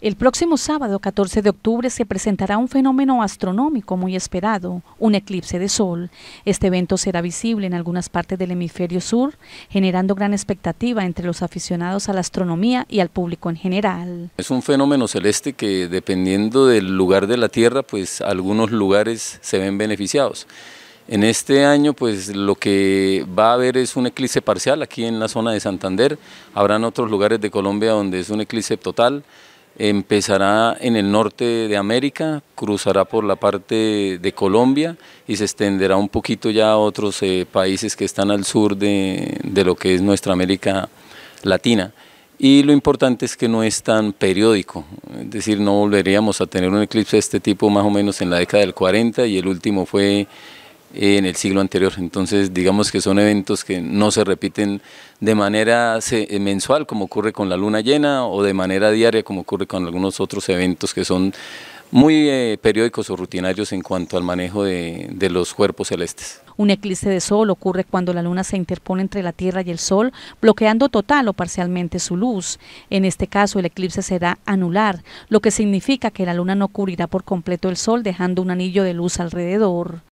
El próximo sábado 14 de octubre se presentará un fenómeno astronómico muy esperado, un eclipse de sol. Este evento será visible en algunas partes del hemisferio sur, generando gran expectativa entre los aficionados a la astronomía y al público en general. Es un fenómeno celeste que dependiendo del lugar de la Tierra, pues algunos lugares se ven beneficiados. En este año, pues lo que va a haber es un eclipse parcial aquí en la zona de Santander. Habrán otros lugares de Colombia donde es un eclipse total empezará en el norte de América, cruzará por la parte de Colombia y se extenderá un poquito ya a otros eh, países que están al sur de, de, lo que es nuestra América Latina. Y lo importante es que no es tan periódico, es decir, no volveríamos a tener un eclipse de este tipo más o menos en la década del 40 y el último fue en el siglo anterior. Entonces, digamos que son eventos que no se repiten de manera eh, mensual, como ocurre con la luna llena, o de manera diaria, como ocurre con algunos otros eventos que son muy eh, periódicos o rutinarios en cuanto al manejo de, los cuerpos celestes. Un eclipse de sol ocurre cuando la luna se interpone entre la Tierra y el Sol, bloqueando total o parcialmente su luz. En este caso, el eclipse será anular, lo que significa que la luna no cubrirá por completo el Sol, dejando un anillo de luz alrededor.